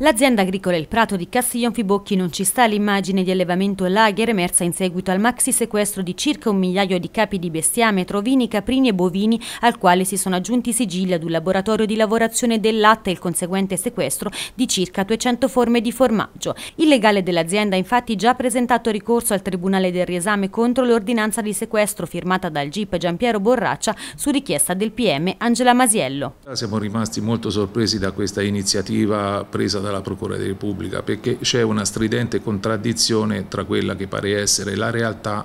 L'azienda agricola Il Prato di Castiglionfibocchi non ci sta l'immagine di allevamento lager emersa in seguito al maxi sequestro di circa un migliaio di capi di bestiame, trovini, caprini e bovini, al quale si sono aggiunti sigilli ad un laboratorio di lavorazione del latte e il conseguente sequestro di circa 200 forme di formaggio. Il legale dell'azienda ha infatti già presentato ricorso al Tribunale del Riesame contro l'ordinanza di sequestro firmata dal GIP Giampiero Borraccia su richiesta del PM Angela Masiello. Siamo rimasti molto sorpresi da questa iniziativa presa dalla Procura della Repubblica perché c'è una stridente contraddizione tra quella che pare essere la realtà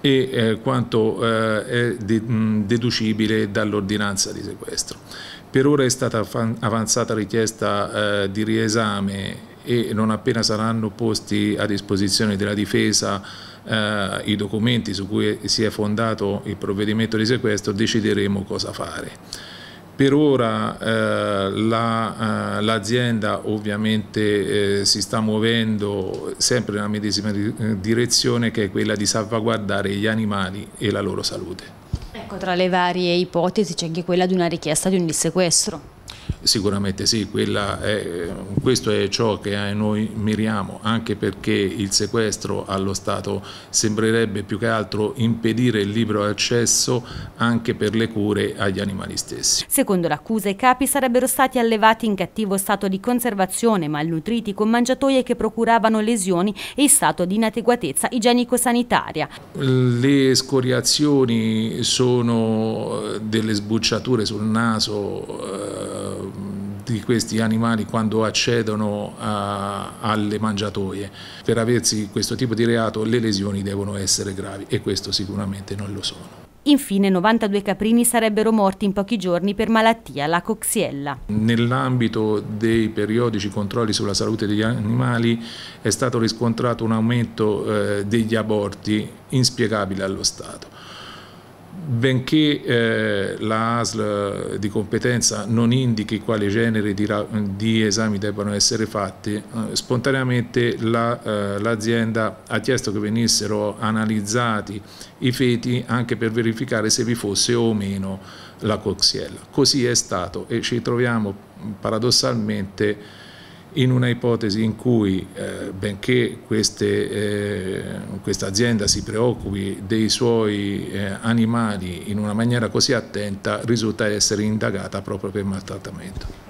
e eh, quanto eh, è deducibile dall'ordinanza di sequestro. Per ora è stata avanzata richiesta eh, di riesame e non appena saranno posti a disposizione della difesa eh, i documenti su cui si è fondato il provvedimento di sequestro decideremo cosa fare. Per ora eh, l'azienda la, eh, ovviamente eh, si sta muovendo sempre nella medesima eh, direzione che è quella di salvaguardare gli animali e la loro salute. Ecco, tra le varie ipotesi c'è anche quella di una richiesta di un dissequestro. Sicuramente sì, è, questo è ciò che noi miriamo, anche perché il sequestro allo Stato sembrerebbe più che altro impedire il libero accesso anche per le cure agli animali stessi. Secondo l'accusa i capi sarebbero stati allevati in cattivo stato di conservazione, malnutriti con mangiatoie che procuravano lesioni e stato di inadeguatezza igienico-sanitaria. Le scoriazioni sono eh, delle sbucciature sul naso eh, di questi animali quando accedono a, eh, alle mangiatoie. Per aversi questo tipo di reato le lesioni devono essere gravi e questo sicuramente non lo sono. Infine 92 caprini sarebbero morti in pochi giorni per malattia, la coxiella. Nell'ambito dei periodici controlli sulla salute degli animali è stato riscontrato un aumento eh, degli aborti inspiegabile allo Stato benché eh, la ASL di competenza non indichi quale genere di, di esami debbano essere fatti, eh, spontaneamente l'azienda la, eh, ha chiesto che venissero analizzati i feti anche per verificare se vi fosse o meno la coxiella. Così è stato e ci troviamo paradossalmente in una ipotesi in cui, eh, benché queste, eh, questa azienda si preoccupi dei suoi eh, animali in una maniera così attenta, risulta essere indagata proprio per maltrattamento.